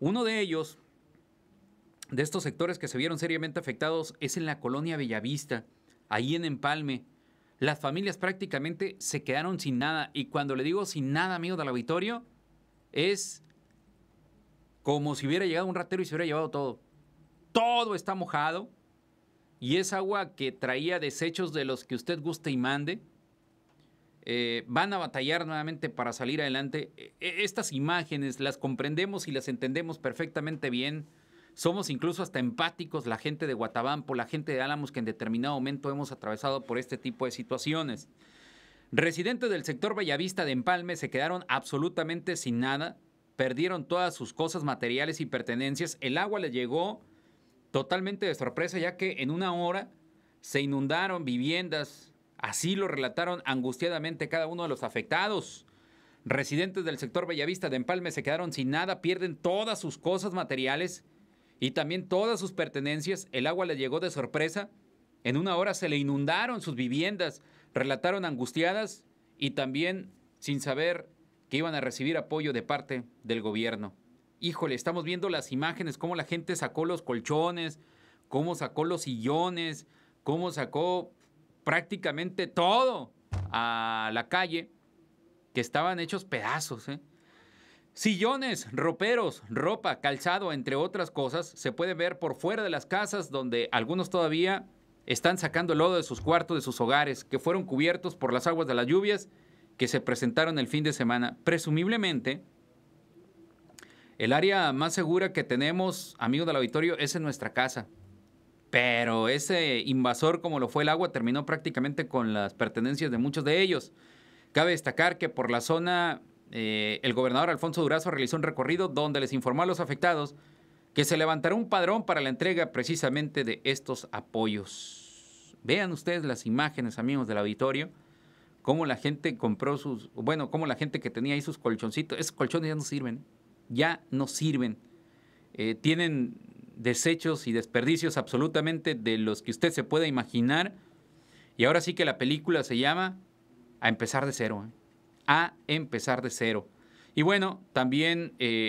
Uno de ellos, de estos sectores que se vieron seriamente afectados, es en la colonia Bellavista, ahí en Empalme. Las familias prácticamente se quedaron sin nada. Y cuando le digo sin nada, amigo del auditorio, es como si hubiera llegado un ratero y se hubiera llevado todo. Todo está mojado y es agua que traía desechos de los que usted guste y mande. Eh, van a batallar nuevamente para salir adelante. E, e, estas imágenes las comprendemos y las entendemos perfectamente bien. Somos incluso hasta empáticos, la gente de Guatabampo, la gente de Álamos, que en determinado momento hemos atravesado por este tipo de situaciones. Residentes del sector Bellavista de Empalme se quedaron absolutamente sin nada, perdieron todas sus cosas materiales y pertenencias. El agua les llegó totalmente de sorpresa, ya que en una hora se inundaron viviendas, Así lo relataron angustiadamente cada uno de los afectados. Residentes del sector Bellavista de Empalme se quedaron sin nada, pierden todas sus cosas materiales y también todas sus pertenencias. El agua les llegó de sorpresa. En una hora se le inundaron sus viviendas, relataron angustiadas y también sin saber que iban a recibir apoyo de parte del gobierno. Híjole, estamos viendo las imágenes, cómo la gente sacó los colchones, cómo sacó los sillones, cómo sacó prácticamente todo a la calle, que estaban hechos pedazos. ¿eh? Sillones, roperos, ropa, calzado, entre otras cosas, se puede ver por fuera de las casas donde algunos todavía están sacando el lodo de sus cuartos, de sus hogares, que fueron cubiertos por las aguas de las lluvias que se presentaron el fin de semana. Presumiblemente, el área más segura que tenemos, amigos del auditorio, es en nuestra casa. Pero ese invasor, como lo fue el agua, terminó prácticamente con las pertenencias de muchos de ellos. Cabe destacar que por la zona, eh, el gobernador Alfonso Durazo realizó un recorrido donde les informó a los afectados que se levantará un padrón para la entrega precisamente de estos apoyos. Vean ustedes las imágenes, amigos del auditorio, cómo la gente compró sus, bueno, cómo la gente que tenía ahí sus colchoncitos, esos colchones ya no sirven, ¿eh? ya no sirven. Eh, tienen desechos y desperdicios absolutamente de los que usted se pueda imaginar. Y ahora sí que la película se llama A empezar de cero. ¿eh? A empezar de cero. Y bueno, también... Eh,